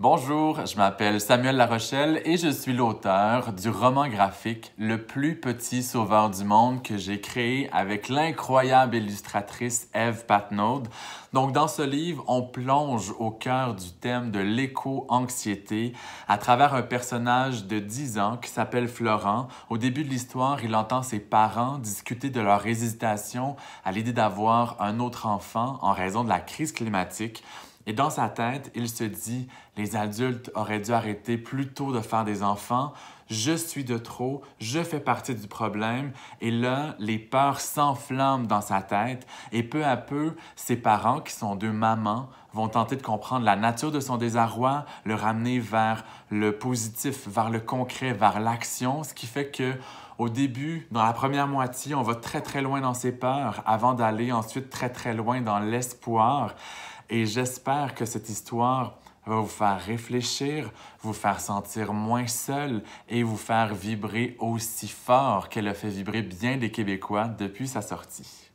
Bonjour, je m'appelle Samuel Larochelle et je suis l'auteur du roman graphique Le plus petit sauveur du monde que j'ai créé avec l'incroyable illustratrice Eve Patnaud. Donc dans ce livre, on plonge au cœur du thème de l'éco-anxiété à travers un personnage de 10 ans qui s'appelle Florent. Au début de l'histoire, il entend ses parents discuter de leur hésitation à l'idée d'avoir un autre enfant en raison de la crise climatique. Et dans sa tête, il se dit, les adultes auraient dû arrêter plus tôt de faire des enfants, je suis de trop, je fais partie du problème, et là, les peurs s'enflamment dans sa tête, et peu à peu, ses parents, qui sont deux mamans, vont tenter de comprendre la nature de son désarroi, le ramener vers le positif, vers le concret, vers l'action, ce qui fait que au début, dans la première moitié, on va très très loin dans ses peurs avant d'aller ensuite très très loin dans l'espoir. Et j'espère que cette histoire va vous faire réfléchir, vous faire sentir moins seul et vous faire vibrer aussi fort qu'elle a fait vibrer bien des Québécois depuis sa sortie.